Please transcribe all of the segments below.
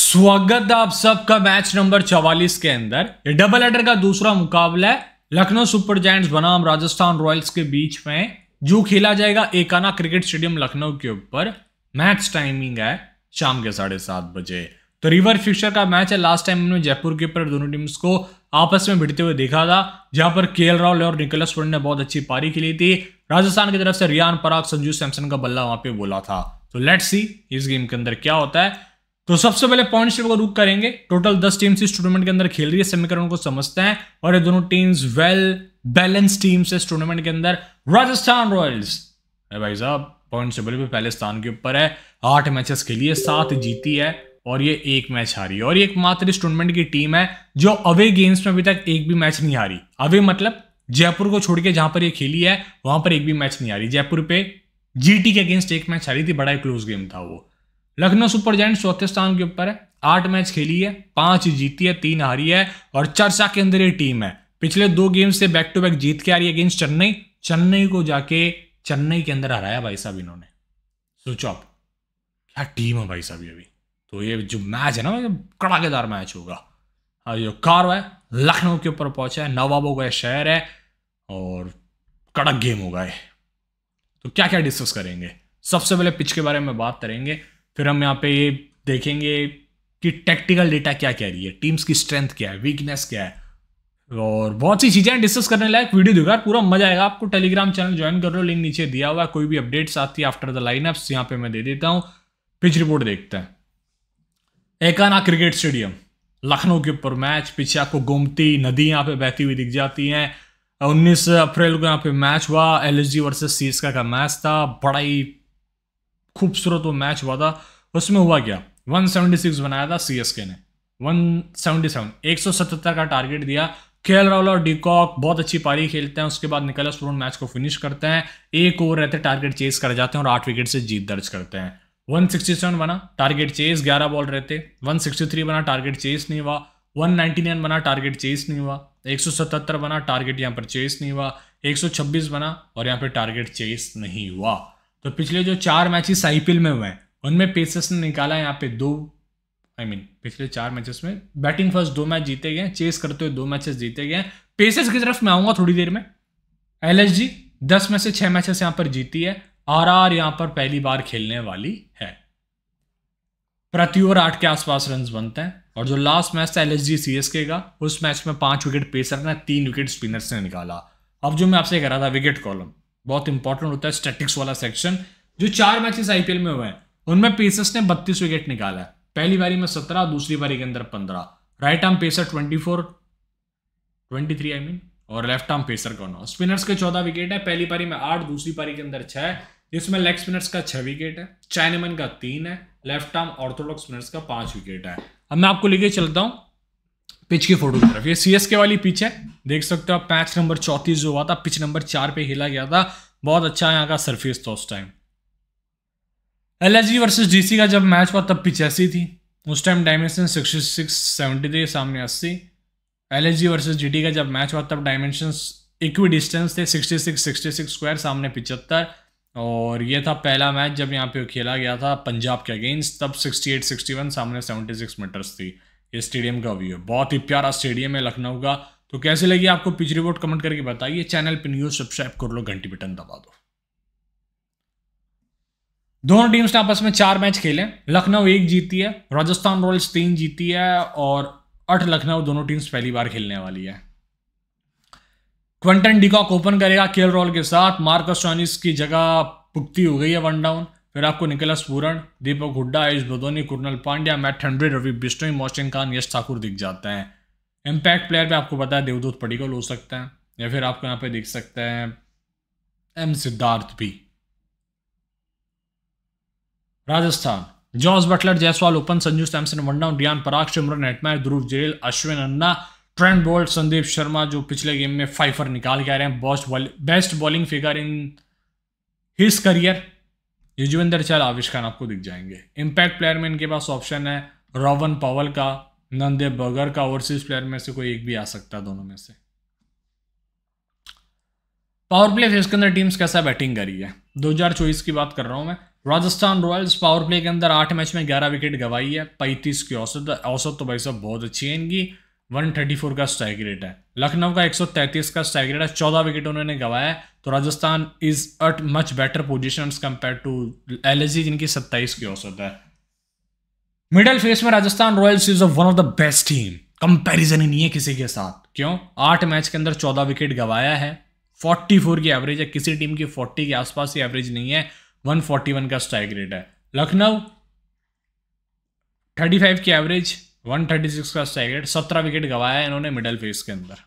स्वागत है आप सबका मैच नंबर 44 के अंदर ये डबल एडर का दूसरा मुकाबला है लखनऊ सुपर जैंट बनाम राजस्थान रॉयल्स के बीच में जो खेला जाएगा एकाना क्रिकेट स्टेडियम लखनऊ के ऊपर मैच टाइमिंग है शाम के साढ़े सात बजे तो रिवर फ्यूचर का मैच है लास्ट टाइम हमने जयपुर के ऊपर दोनों टीम्स को आपस में भिड़ते हुए देखा था जहां पर के राहुल और निकोलस वर्ण ने बहुत अच्छी पारी खेली थी राजस्थान की तरफ से रियान पराग संजू सैमसन का बल्ला वहां पे बोला था तो लेट्स सी इस गेम के अंदर क्या होता है तो सबसे पहले पॉइंट को रुक करेंगे टोटल दस टीम्स इस टूर्नामेंट के अंदर खेल रही है समीकरण को समझते हैं और ये दोनों टीम्स वेल बैलेंस टीम्स इस टूर्नामेंट के अंदर राजस्थान रॉयल्स भाई साहब पॉइंट टेबल पे पहले स्थान के ऊपर है आठ मैचेस के लिए सात जीती है और ये एक मैच हारी है और ये एकमात्र इस टूर्नामेंट की टीम है जो अवे गेम्स में अभी तक एक भी मैच नहीं हारी अवे मतलब जयपुर को छोड़ के जहां पर ये खेली है वहां पर एक भी मैच नहीं हारी जयपुर पे जीटी के अगेंस्ट एक मैच हारी थी बड़ा क्लोज गेम था वो लखनऊ सुपर जॉइंट्स चौथे स्थान के ऊपर है आठ मैच खेली है पांच जीती है तीन हारी है और चर्चा के अंदर ये टीम है पिछले दो गेम से बैक टू बैक जीत के आ रही है अगेंस्ट चेन्नई चेन्नई को जाके चेन्नई के अंदर हराया भाई साहब इन्होंने स्विच ऑफ क्या टीम है भाई साहब ये भी तो ये जो मैच है ना कड़ाकेदार मैच होगा हाँ जो कार है लखनऊ के ऊपर पहुंचा है नवाबों का शहर है और कड़क गेम होगा ये तो क्या क्या डिस्कस करेंगे सबसे पहले पिच के बारे में बात करेंगे फिर हम यहाँ पे ये देखेंगे कि टेक्टिकल डेटा क्या कह रही है टीम्स की स्ट्रेंथ क्या है वीकनेस क्या है और बहुत सी चीज़ें डिस्कस करने लायक वीडियो देखा पूरा मजा आएगा आपको टेलीग्राम चैनल ज्वाइन कर लो लिंक नीचे दिया हुआ है कोई भी अपडेट्स आती है आफ्टर द लाइन अप्स यहाँ पे मैं दे देता हूँ पिच रिपोर्ट देखते हैं एकाना क्रिकेट स्टेडियम लखनऊ के ऊपर मैच पीछे आपको गोमती नदी यहाँ पे बहती हुई दिख जाती हैं उन्नीस अप्रैल को यहाँ पे मैच हुआ एल एस वर्सेस सीएसका का मैच था बड़ा ही खूबसूरत वो मैच हुआ था उसमें हुआ क्या 176 बनाया था सी ने 177 177 का टारगेट दिया खेल राहुल और डीकॉक बहुत अच्छी पारी खेलते हैं उसके बाद निकला स्टोन मैच को फिनिश करते हैं एक ओवर रहते टारगेट चेस कर जाते हैं और आठ विकेट से जीत दर्ज करते हैं 167 बना टारगेट चेस 11 बॉल रहते 163 बना टारगेट चेस नहीं हुआ 199 बना टारगेट चेस नहीं हुआ 177 बना टारगेट यहाँ पर चेस नहीं हुआ 126 बना और यहाँ पर टारगेट चेस नहीं हुआ तो पिछले जो चार मैचेस आईपीएल में हुए हैं उनमें पेसर्स ने निकाला यहाँ पे दो आई I मीन mean, पिछले चार मैचेस में बैटिंग फर्स्ट दो मैच जीते गए चेस करते हुए दो मैचेस जीते गए पेसर्स की तरफ मैं आऊंगा थोड़ी देर में एल एस जी दस में से छह मैचेस यहाँ पर जीती है आर आर यहाँ पर पहली बार खेलने वाली है प्रति ओवर आठ के आसपास रन बनते हैं और जो लास्ट मैच था L S G C S K का उस मैच में पांच विकेट पेसर ने तीन विकेट स्पिनर्स ने निकाला अब जो मैं आपसे कह रहा था विकेट कॉलम बहुत इंपॉर्टेंट होता है स्टेटिक्स वाला सेक्शन जो चार मैचेस आईपीएल में हुए हैं उनमें पेसर्स ने बत्तीस विकेट निकाला है पहली बारी में सत्रह दूसरी बारी के अंदर पंद्रह right arm pacer twenty four twenty three I mean और लेफ्ट आर्म पेसर का नौ स्पिनर्स के चौदह विकेट है पहली पारी में आठ दूसरी पारी के अंदर छह जिसमें लेग स्पिनर्स का छह विकेट है चाइनामैन का तीन है लेफ्ट आर्म ऑर्थोडॉक्स स्पिनर्स का पांच विकेट है अब मैं आपको लेके चलता हूँ पिच की फोटो ये सी एस के वाली पिच है देख सकते हो आप मैच नंबर चौंतीस जो हुआ था पिच नंबर चार पे खेला गया था बहुत अच्छा यहाँ का सरफेस था उस time L H versus D का जब मैच हुआ तब पिच ऐसी थी उस time dimension sixty six seventy three सामने अस्सी एल एच वर्सेज डी का जब मैच हुआ तब डायमेंशन इक्वी डिस्टेंस थे sixty six sixty six square सामने पिचहत्तर और ये था पहला मैच जब यहाँ पे खेला गया था पंजाब के अगेंस्ट तब सिक्सटी एट सिक्सटी वन सामने सेवेंटी सिक्स मीटर्स थी ये स्टेडियम का व्यू है बहुत ही प्यारा स्टेडियम है लखनऊ का तो कैसे लगी आपको पिच रिपोर्ट कमेंट करके बताइए चैनल पर न्यूज सब्सक्राइब कर लो घंटी बटन दबा दो दोनों टीम्स ने आपस में चार मैच खेले लखनऊ एक जीती है राजस्थान रॉयल्स तीन जीती है और अठ लखनऊ दोनों टीम्स पहली बार खेलने वाली है क्वेंटन डिकॉक ओपन करेगा केल रॉल के साथ मार्कस चॉनिस की जगह पुख्ती हो गई है वन डाउन फिर आपको निकला स्पूरण दीपक हुड्डा आयुष भदोनी कुरनल पांड्या मैट हंड्रेड रवि बिस्टोई मोशन खान यश ठाकुर दिख जाते हैं इम्पैक्ट प्लेयर पे आपको पता है देवदूत पडिकल हो सकते हैं या फिर आपको यहाँ पे दिख सकते हैं एम सिद्धार्थ भी Rajasthan Jos Buttler Jaiswal open Sanju Samson वनडा रियान पराग सिमरन हेटमैर ध्रुव जेल अश्विन अन्ना ट्रेंड बोल्ट संदीप शर्मा जो पिछले गेम में फाइफर निकाल के आ रहे हैं best bowling figure in his career Yuzvendra Chahal Avesh Khan आपको दिख जाएंगे इम्पैक्ट प्लेयर में इनके पास ऑप्शन है रॉवन पवल का नंदे बगर का ओवरसीज प्लेयर में से कोई एक भी आ सकता है दोनों में से पावर प्ले फेस के अंदर टीम्स कैसा बैटिंग करी है 2024 की बात कर रहा हूं मैं राजस्थान रॉयल्स पावर प्ले के अंदर आठ मैच में ग्यारह विकेट गवाई है पैंतीस की औसत औसत तो भाई साहब बहुत अच्छी है इनकी फोर का स्ट्राइक रेट है लखनऊ का 133 का है चौदह विकेट उन्होंने गवाया तो Rajasthan is at much better position compare to L जिनकी सत्ताईस की औसत है मिडल फेस में Rajasthan Royals is one of the best team comparison ही नहीं है किसी के साथ क्यों आठ मैच के अंदर चौदह विकेट गवाया है फोर्टी फोर की एवरेज है किसी टीम की फोर्टी के आसपास ही एवरेज नहीं है वन फोर्टी वन का स्ट्राइक रेट है लखनऊ थर्टी फाइव की एवरेज वन थर्टी सिक्स का स्ट्राइक रेट सत्रह विकेट गवाया इन्होंने मिडल फेस के अंदर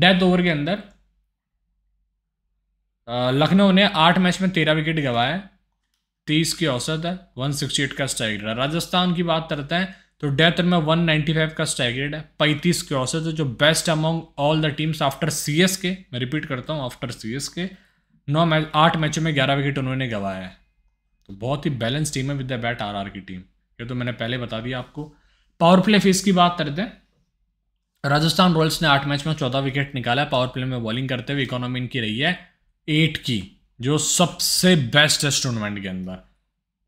डेथ ओवर के अंदर लखनऊ ने आठ मैच में तेरह विकेट गवाया तीस की औसत है वन सिक्सटी एट का स्ट्राइक रेट है राजस्थान की बात करते हैं तो डेथ में वन नाइन्टी फाइव का स्ट्राइक रेट है पैंतीस की औसत है जो best among all the teams after C S K मैं रिपीट करता हूँ आफ्टर सी एस के नौ मैच आठ मैचों में ग्यारह विकेट उन्होंने गवाया है तो बहुत ही बैलेंस टीम है with the bat R R की टीम ये तो मैंने पहले बता दिया आपको पावर प्ले फेस की बात करते हैं राजस्थान रॉयल्स ने आठ मैच में चौदह विकेट निकाला है पावर प्ले में बॉलिंग करते हुए इकोनॉमी इनकी रही है एट की जो सबसे बेस्ट टेस्ट टूर्नामेंट के अंदर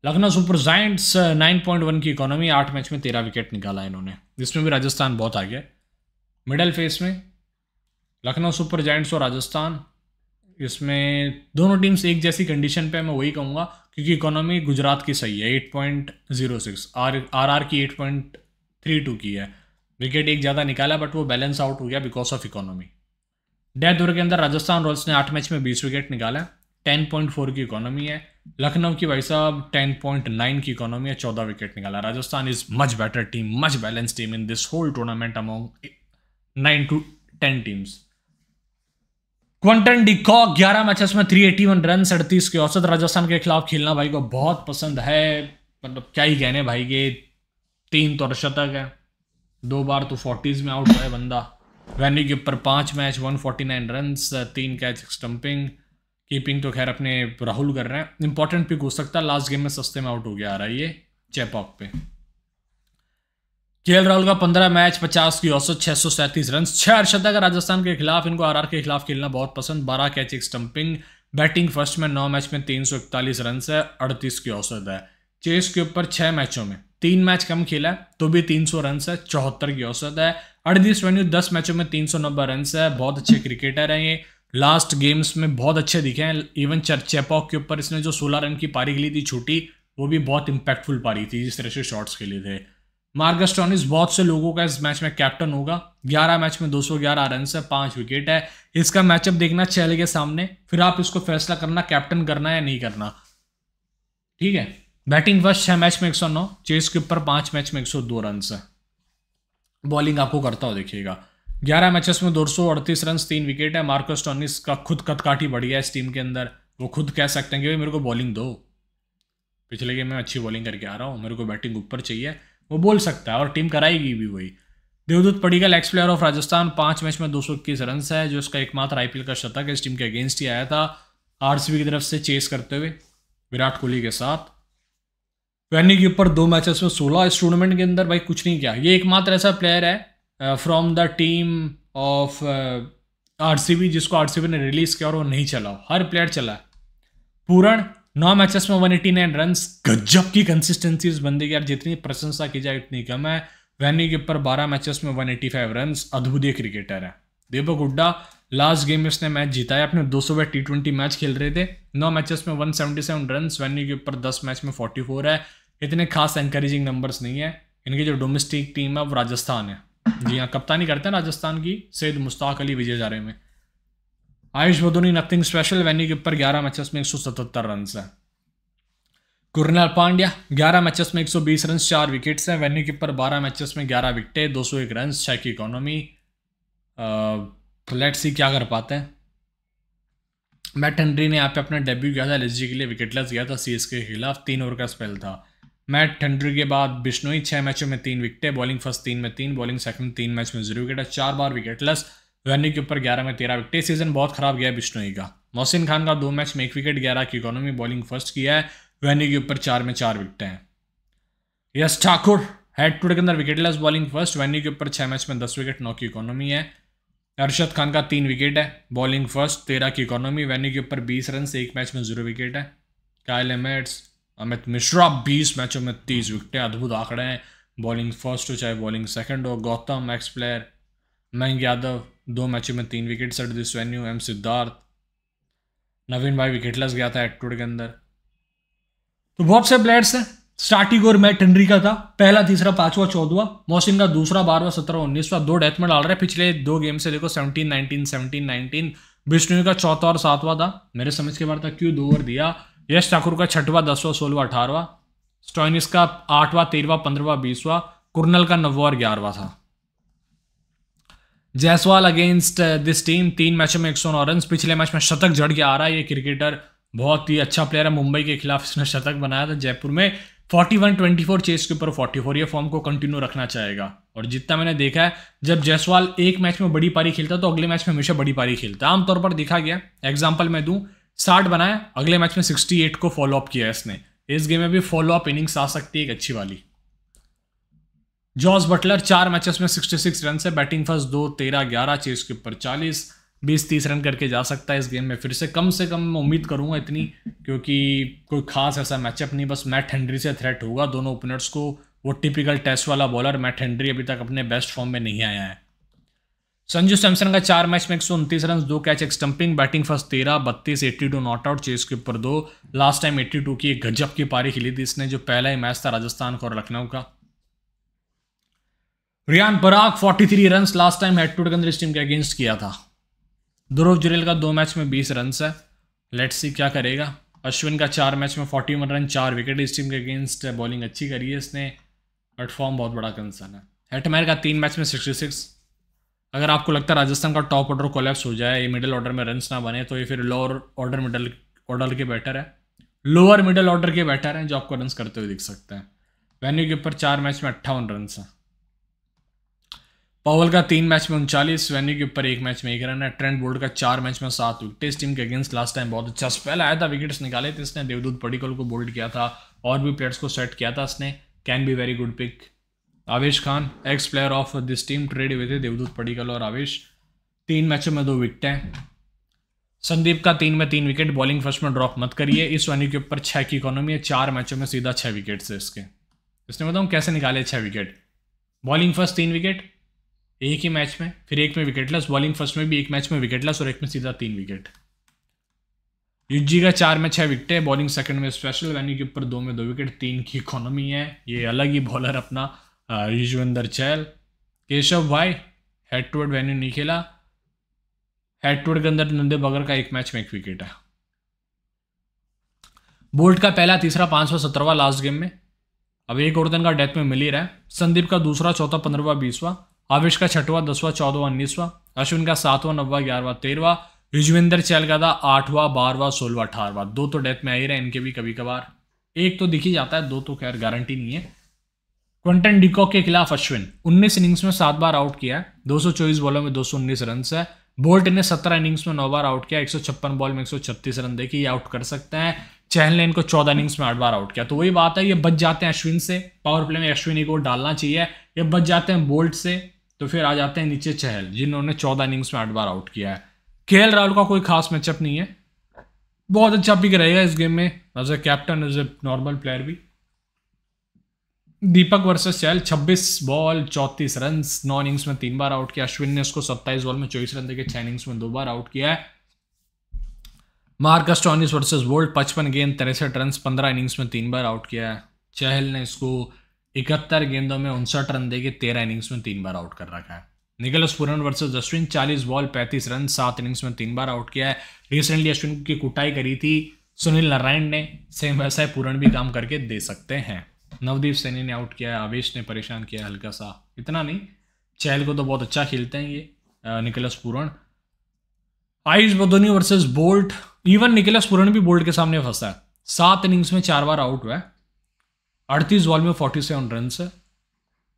Lucknow super giants nine point one की इकोनॉमी आठ मैच में तेरह विकेट निकाला है इन्होंने जिसमें भी राजस्थान बहुत आगे मिडल फेस में लखनऊ सुपर जाइंट्स और राजस्थान इसमें दोनों टीम्स एक जैसी कंडीशन पे मैं वही कहूँगा क्योंकि इकोनॉमी गुजरात की सही है eight point zero six R R R की एट पॉइंट थ्री टू की है विकेट एक ज़्यादा निकाला बट वो बैलेंस आउट हो गया because of economy death over के अंदर राजस्थान रॉयल्स ने आठ मैच में बीस विकेट निकाला टेन पॉइंट फोर की इकोनॉमी है लखनऊ की भाई साहब टेन पॉइंट नाइन की इकोनॉमी है चौदह विकेट निकाला Rajasthan is much better team much balance team in this whole tournament among nine two ten teams Quinton de Kock ग्यारह मैचेस में वन रन अड़तीस के औसत राजस्थान के खिलाफ खेलना भाई को बहुत पसंद है मतलब क्या ही कहने भाई के तीन तो शतक है दो बार तो फोर्टीज़ में आउट हुआ है बंदा वैन्यू के ऊपर पाँच match one forty nine run तीन कैच स्टम्पिंग कीपिंग तो खैर अपने राहुल कर रहे हैं इंपॉर्टेंट पिक हो सकता है लास्ट गेम में सस्ते में आउट हो गया आ रहा है ये चेपॉक पे के राहुल का पंद्रह मैच पचास की औसत छह सौ सैंतीस रन छह अर्शदा का राजस्थान के खिलाफ इनको आरआर के खिलाफ खेलना बहुत पसंद बारह कैच एक स्टंपिंग बैटिंग फर्स्ट में नौ मैच में तीन सौ इकतालीस रन है अड़तीस की औसत है चेस के ऊपर छह मैचों में तीन मैच कम खेला तो भी तीन सौ रन है चौहत्तर की औसत है अड़तीस वेन्यू दस मैचों में तीन सौ नब्बे रन है बहुत अच्छे क्रिकेटर हैं ये लास्ट गेम्स में बहुत अच्छे दिखे हैं इवन चर्चेपॉक के ऊपर इसने जो सोलह रन की पारी खेली थी छोटी वो भी बहुत इंपैक्टफुल पारी थी जिस तरह से शॉट्स खेले थे मार्गस्टॉनिस बहुत से लोगों का इस मैच में कैप्टन होगा 11 मैच में 211 रन है पांच विकेट है इसका मैचअप देखना चेले के सामने फिर आप इसको फैसला करना कैप्टन करना या नहीं करना ठीक है बैटिंग फर्स्ट छह मैच में 109 चेस के ऊपर पांच मैच में 102 रन है बॉलिंग आपको करता हो देखिएगा ग्यारह मैचेस में दो सौ अड़तीस रन तीन विकेट है मार्कोस का खुद कदकाठी बढ़िया है इस टीम के अंदर वो खुद कह सकते हैं कि भाई मेरे को बॉलिंग दो पिछले गेम में अच्छी बॉलिंग करके आ रहा हूँ मेरे को बैटिंग ऊपर चाहिए वो बोल सकता है और टीम कराएगी भी वही Devdutt Padikkal ex player of Rajasthan पांच मैच में दो सौ इक्कीस रन है जो इसका एकमात्र आईपीएल का शतक इस टीम के अगेंस्ट ही आया था आरसीबी की तरफ से चेस करते हुए विराट कोहली के साथ वैनी के ऊपर दो मैचेस में सोलह इस टूर्नामेंट के अंदर भाई कुछ नहीं किया ये एकमात्र ऐसा प्लेयर है from the team of RCB जिसको आरसीबी ने रिलीज़ किया और वो नहीं चला हर प्लेयर चला पूरण नौ मैचेस में वन एटी नाइन रन गजब की कंसिस्टेंसी इस बंदे की यार जितनी प्रशंसा की जाए उतनी कम है वैनी के ऊपर बारह मैचेस में वन एटी फाइव रन अद्भुत क्रिकेटर है दीपक हुड्डा लास्ट गेम में उसने मैच जीता है अपने दो सौ टी ट्वेंटी मैच खेल रहे थे नौ मैचेस में one seventy seven run venue के ऊपर दस मैच में फोर्टी फोर है इतने खास एंकरेजिंग नंबर्स नहीं है इनकी जो डोमेस्टिक टीम है वो राजस्थान है जी हाँ कप्तानी करते हैं राजस्थान की सैद मुश्ताक अली विजय जारे में Ayush Badoni nothing special venue के ऊपर ग्यारह मैचेस में एक सौ सतहत्तर रन है कुरनाल पांड्या ग्यारह मैचेस में एक सौ बीस रन चार विकेट्स हैं वेन्यू के ऊपर बारह मैचेस में ग्यारह विकटे दो सौ एक रन छः की इकोनॉमी लेट्स सी क्या कर पाते हैं मैट हेनरी ने यहाँ पे अपना डेब्यू किया था एल के लिए विकेटलेस गया था सी के खिलाफ तीन ओवर का स्पेल था मैट हेनरी के बाद बिश्नोई छः मैचों में तीन विकटे बॉलिंग फर्स्ट तीन में तीन बॉलिंग सेकंड तीन मैच में जीरो विकेट है चार बार विकेटलेस वेन्यू के ऊपर ग्यारह में तेरह विकटे सीजन बहुत खराब गया बिश्नोई का मोहसिन खान का दो मैच में एक विकेट ग्यारह की इकोनॉमी बॉलिंग फर्स्ट किया है वेन्यू के ऊपर चार में चार विकटें हैं यश ठाकुर हेड टू के अंदर विकेटलेस बॉलिंग फर्स्ट वेन्यू के ऊपर छः मैच में दस विकेट नौ की इकोनॉमी है अरशद खान का तीन विकेट है बॉलिंग फर्स्ट तेरह की इकोनॉमी वेन्यू के ऊपर बीस रन से एक मैच में जीरो विकेट है कायल एमेट्स अमित मिश्रा बीस मैचों में तीस विकटें अद्भुत आंकड़े हैं बॉलिंग फर्स्ट हो चाहे बॉलिंग सेकेंड हो गौतम मैक्स प्लेयर मयंक यादव दो मैचों में तीन wicket at this venue M Siddharth Naveen भाई विकेटलेस गया था एटवुड के अंदर तो बहुत से प्लेयर्स हैं स्टार्टिंग और मैट हेनरी का था पहला तीसरा पांचवा चौदवा मौसम का दूसरा बारहवा सत्रह उन्नीसवा दो डेथ में डाल रहे हैं पिछले दो गेम से देखो seventeen nineteen seventeen nineteen Bishnoi का चौथा और सातवा था मेरे समझ के बाद था क्यों दो ओवर दिया यश ठाकुर का छठवा दसवा सोलवा अठारवा स्टॉइनिस का आठवा तेरहवा पंद्रहवा बीसवा कुरनल का नौवा और ग्यारहवा था जयसवाल अगेंस्ट दिस टीम तीन मैचों में एक सौ नौ रन पिछले मैच में शतक जड़ के आ रहा है ये क्रिकेटर बहुत ही अच्छा प्लेयर है मुंबई के खिलाफ इसने शतक बनाया था जयपुर में 41 फोर चेस के ऊपर फोर्टी फोर ये फॉर्म को कंटिन्यू रखना चाहेगा और जितना मैंने देखा है जब जायसवाल एक मैच में बड़ी पारी खेलता तो अगले मैच में हमेशा बड़ी पारी खेलता आमतौर पर देखा गया एग्जाम्पल मैं दूँ साठ बनाया अगले मैच में सिक्सटी एट को फॉलोअप किया इसने इस गेम में भी फॉलोअप इनिंग्स आ सकती है एक अच्छी वाली जॉस बटलर चार मैचेस में 66 रन से बैटिंग फर्स्ट दो तेरह ग्यारह चेस के ऊपर चालीस बीस तीस रन करके जा सकता है इस गेम में फिर से कम से कम मैं उम्मीद करूंगा इतनी क्योंकि कोई खास ऐसा मैचअप नहीं बस मैट हेनरी से थ्रेट होगा दोनों ओपनर्स को वो टिपिकल टेस्ट वाला बॉलर मैट हेनरी अभी तक अपने बेस्ट फॉर्म में नहीं आया है संजू सैमसन का चार मैच में एक सौ उनतीस रन दो कैच एक स्टंपिंग बैटिंग फर्स्ट तेरह बत्तीस eighty two not out chase के ऊपर दो लास्ट टाइम एट्टी टू की एक गजब की पारी खिली थी इसने जो पहला ही मैच था राजस्थान का और लखनऊ का Riyan Parag 43 three run last time head to head team के अगेंस्ट किया था ध्रुव जुरेल का दो मैच में 20 रन है लेट्स सी क्या करेगा अश्विन का चार मैच में 41 रन चार विकेट इस टीम के अगेंस्ट बॉलिंग अच्छी करी है इसने बट फॉर्म बहुत बड़ा कंसर्न है हेटमैर का तीन मैच में 66 अगर आपको लगता है राजस्थान का टॉप ऑर्डर कोलेप्स हो जाए ये मिडिल ऑर्डर में रन ना बने तो ये फिर लोअर ऑर्डर मिडल ऑर्डर के बैटर है लोअर मिडल ऑर्डर के बैटर हैं जो आपको रन करते हुए दिख सकते हैं वेन्यू के ऊपर चार मैच में अट्ठावन रन हैं पावल का तीन मैच में उनचालीस वेन्यू के ऊपर एक मैच में एक रन है ट्रेंड बोल्ड का चार मैच में सात विकेट इस टीम के अगेंस्ट लास्ट टाइम बहुत अच्छा स्पेल आया था विकेट्स निकाले थे इसने देवदूत पडिकल को बोल्ड किया था और भी प्लेयर्स को सेट किया था इसने can be very good pick Avesh Khan ex player of this team trade हुए थे देवदूत पडिकल और आवेश तीन मैचों में दो विकटें संदीप का तीन में तीन विकेट बॉलिंग फर्स्ट में ड्रॉप मत करिए इस वेन्यू के ऊपर छः की इकोनॉमी है चार मैचों में सीधा छः विकेट्स है इसके इसने बताऊँ कैसे निकाले छः विकेट बॉलिंग फर्स्ट तीन विकेट एक ही मैच में फिर एक में विकेट लॉस बॉलिंग फर्स्ट में भी एक मैच में विकेट लॉस और एक में सीधा तीन विकेट यूजी का चार में छह विकेट है बॉलिंग सेकंड में स्पेशल वैनी के ऊपर दो में दो विकेट तीन की इकोनॉमी है ये अलग ही बॉलर अपना युजवेंद्र चहल केशव भाई हेड टू हेड वेन्यू नहीं खेला हेड टू हेड के अंदर नंदे बगर का एक मैच में एक विकेट है बोल्ट का पहला तीसरा पाँच सौ सत्रहवा लास्ट गेम में अब एक और दिन का डेथ में मिल ही रहा है संदीप का दूसरा चौथा पंद्रहवा बीसवा आविश का छठवा दसवा चौदवा उन्नीसवा अश्विन का सातवा नब्बा ग्यारहवा तेरहवा युजविंदर चहल का था आठवां बारवा सोलवा अठारवा दो तो डेथ में आ ही रहे इनके भी कभी कभार एक तो दिखी जाता है दो तो खैर गारंटी नहीं है क्वेंटन डिको के खिलाफ अश्विन उन्नीस इनिंग्स में सात बार आउट किया है चौबीस बॉलों में उन्नीस रन है बोल्ट ने सत्रह इनिंग्स में नौ बार आउट किया एक बॉल में छत्तीस रन देखिए ये आउट कर सकते हैं चहल ने इनको चौदह इनिंग्स में आठ बार आउट किया तो वही बात है ये बच जाते हैं अश्विन से पावर प्ले में अश्विन को डालना चाहिए ये बच जाते हैं बोल्ट से तो फिर आ जाते हैं नीचे चहल जिन्होंने चौदह इनिंग्स में आठ बार आउट किया है के राहुल का कोई खास मैचअप नहीं है बहुत अच्छा पिक रहेगा इस गेम में as a captain as a normal player भी Deepak versus Chahal 26 ball 34 run नौ इनिंग्स में तीन बार आउट किया अश्विन ने उसको 27 बॉल में 24 रन देके छह इनिंग्स में दो बार आउट किया है मार्कस टॉनिस वर्सेस वोल्ड पचपन गेंद तिरसठ रन पंद्रह इनिंग्स में तीन बार आउट किया है चहल ने इसको इकहत्तर गेंदों में उनसठ रन देके तेरह इनिंग्स में तीन बार आउट कर रखा है निकलस पुरन वर्सेज अश्विन चालीस बॉल पैंतीस रन सात इनिंग्स में तीन बार आउट किया है रिसेंटली अश्विन की कुटाई करी थी सुनील नारायण ने सेम वैसा है पूरण भी काम करके दे सकते हैं नवदीप सैनी ने आउट किया आवेश ने परेशान किया हल्का सा इतना नहीं चहल को तो बहुत अच्छा खेलते हैं ये Nicholas Pooran Ayush Badoni versus Boult even Nicholas Pooran भी बोल्ट के सामने फंसा है सात इनिंग्स में चार बार आउट हुआ है अड़तीस बॉल में फोर्टी सेवन रन है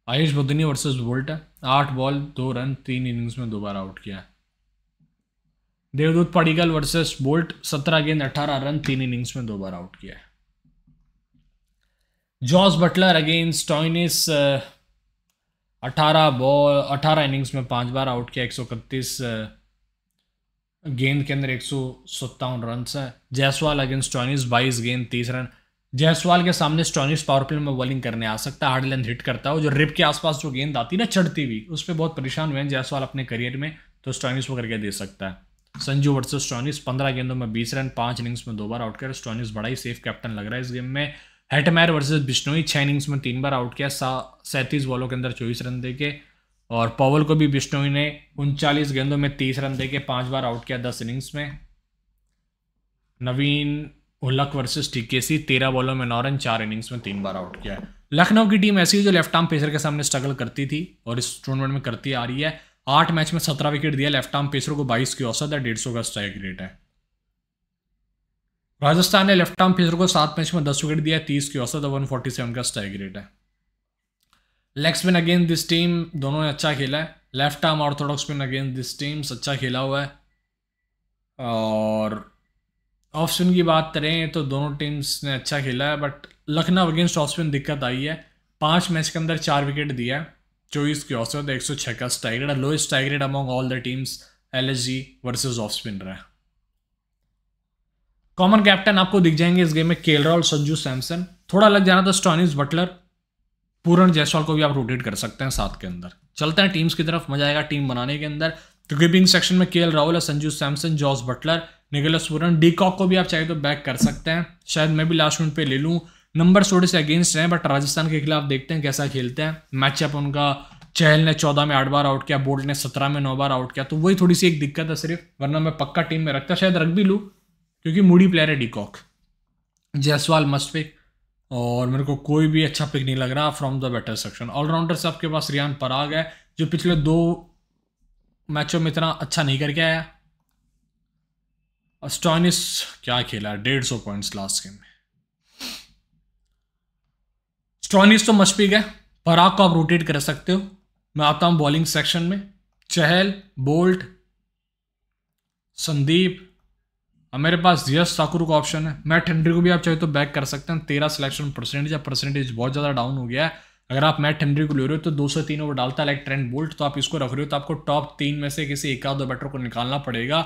आयुष बुद्धनी वर्सेस वोल्ट है आठ बॉल दो रन तीन इनिंग्स में दोबारा आउट किया है देवदूत पडिगल वर्सेस बोल्ट सत्रह गेंद अठारह रन तीन इनिंग्स में दो बार आउट किया है जॉस बटलर अगेंस्ट टॉइनिस अठारह बॉल अठारह इनिंग्स में पांच बार आउट किया एक सौ इकतीस गेंद के अंदर एक सौ सत्तावन रन है जयसवाल अगेंस्ट टॉइनिस बाईस गेंद तीस रन जायसवाल के सामने स्टॉनिश पावर प्ले में बॉलिंग करने आ सकता है हार्ड लेंथ हिट करता है जो रिप के आसपास जो गेंद आती है ना चढ़ती हुई उस पर बहुत परेशान हुए हैं जयसवाल अपने करियर में तो स्टॉनिस वो करके दे सकता है संजू वर्सेस स्टॉनिस पंद्रह गेंदों में बीस रन पांच इनिंग्स में दो बार आउट किया स्टॉनिस बड़ा ही सेफ कैप्टन लग रहा है इस गेम में हेटमैर वर्सेज बिश्नोई छः इनिंग्स में तीन बार आउट किया सैंतीस बॉलों के अंदर चौबीस रन दे के और पवल को भी बिश्नोई ने उनचालीस गेंदों में तीस रन दे के बार आउट किया दस इनिंग्स में नवीन ओलक वर्सेस टीकेसी तेरह बॉलों में नौ रन चार इनिंग्स में तीन बार आउट किया है लखनऊ की टीम ऐसी है जो लेफ्ट आर्म पेसर के सामने स्ट्रगल करती थी और इस टूर्नामेंट में करती आ रही है आठ मैच में सत्रह विकेट दिया लेफ्ट आर्म पेसर को बाईस की औसत है डेढ़ सौ का स्ट्राइक रेट है राजस्थान ने लेफ्ट आर्म पेसर को सात मैच में दस विकेट दिया तीस की औसत वन फोर्टी सेवन का स्ट्राइक रेट है leg spin against this team दोनों ने अच्छा खेला है left arm orthodox spin against this team अच्छा खेला हुआ है और ऑफ स्पिन की बात करें तो दोनों टीम्स ने अच्छा खेला है but Lucknow against off spin दिक्कत आई है पाँच मैच के अंदर चार विकेट दिया है चौबीस की औसत एक सौ छः का strike rate lowest strike rate among all the teams L S G versus off spin रहा है कॉमन कैप्टन आपको दिख जाएंगे इस गेम में केल राहुल संजू सैमसन थोड़ा लग जाना था स्टॉनिस बटलर पूरन जयसवाल को भी आप रोटेट कर सकते हैं साथ के अंदर चलते हैं टीम्स की तरफ मजा आएगा टीम बनाने के अंदर तो कीपिंग सेक्शन में के राहुल है Sanju Samson Jos Buttler Nicholas Pooran de Kock को भी आप चाहे तो बैक कर सकते हैं शायद मैं भी लास्ट मिनट पे ले लूँ नंबर थोड़े से अगेंस्ट हैं बट राजस्थान के खिलाफ देखते हैं कैसा खेलते हैं मैचअप उनका चहल ने चौदह में आठ बार आउट किया बोल्ट ने सत्रह में नौ बार आउट किया तो वही थोड़ी सी एक दिक्कत है सिर्फ वरना मैं पक्का टीम में रखता शायद रख भी लूँ क्योंकि मूडी प्लेयर है डीकॉक जयसवाल मस्ट पिक और मेरे को कोई भी अच्छा पिक नहीं लग रहा from the batter section allrounder से आपके पास रियान पराग है जो पिछले दो मैचों में इतना अच्छा नहीं करके आया अस्टानिस क्या खेला डेढ़ सौ पॉइंट लास्ट गेम में स्टॉनिस तो मच पी गया पराग को आप रोटेट कर सकते हो मैं आता हूं बॉलिंग सेक्शन में चहल बोल्ट संदीप मेरे पास यश ठाकुर का ऑप्शन है मैट हेनरी को भी आप चाहे तो बैक कर सकते हैं तेरह सिलेक्शन परसेंटेज या परसेंटेज बहुत ज़्यादा डाउन हो गया है अगर आप मैट हेनरी को ले रहे हो तो दो सौ तीन ओवर डालता है लाइक ट्रेंड बोल्ट तो आप इसको रख रहे हो तो आपको टॉप तीन में से किसी एक आध बैटर को निकालना पड़ेगा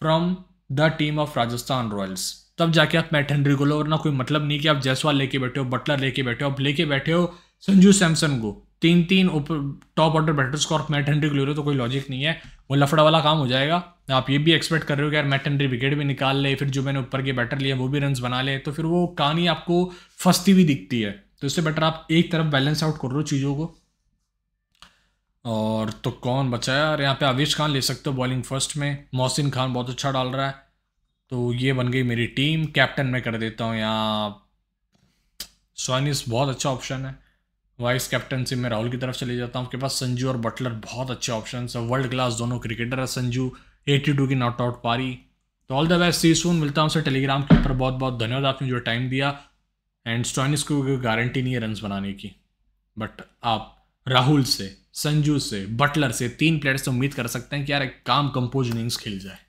from the team of Rajasthan Royals तब जाके आप मैट हेनरी को लो वरना कोई मतलब नहीं कि आप जयसवाल लेके बैठे हो बटलर लेके बैठे हो आप लेके बैठे हो संजू सैमसन को तीन तीन टॉप ऑर्डर बैटर्स को और मैट हेनरी को ले रहे हो तो कोई लॉजिक नहीं है वो लफड़ा वाला काम हो जाएगा आप ये भी एक्सपेक्ट कर रहे हो कि यार मैट हेनरी विकेट भी निकाल ले फिर जो मैंने ऊपर के बैटर लिया वो भी रन बना ले तो फिर वो कहानी आपको फंसती हुई दिखती है तो इससे बेटर आप एक तरफ बैलेंस आउट कर रहे हो चीज़ों को और तो कौन बचा यार यहाँ पे आवेश खान ले सकते हो बॉलिंग फर्स्ट में मोहसिन खान बहुत अच्छा डाल रहा है तो ये बन गई मेरी टीम कैप्टन में कर देता हूँ यहाँ सोनिस बहुत अच्छा ऑप्शन है वाइस से में राहुल की तरफ चले जाता हूँ उनके पास संजू और बटलर बहुत अच्छे ऑप्शन है वर्ल्ड क्लास दोनों क्रिकेटर है संजू एटी टू की नॉट आउट पारी तो all the best see soon मिलता हूँ उसे टेलीग्राम के ऊपर बहुत बहुत धन्यवाद आपने जो टाइम दिया एंड स्टॉनिस को गारंटी नहीं है रन बनाने की बट आप राहुल से संजू से बटलर से तीन प्लेयर्स से उम्मीद कर सकते हैं कि यार एक काम कंपोज इनिंग्स खेल जाए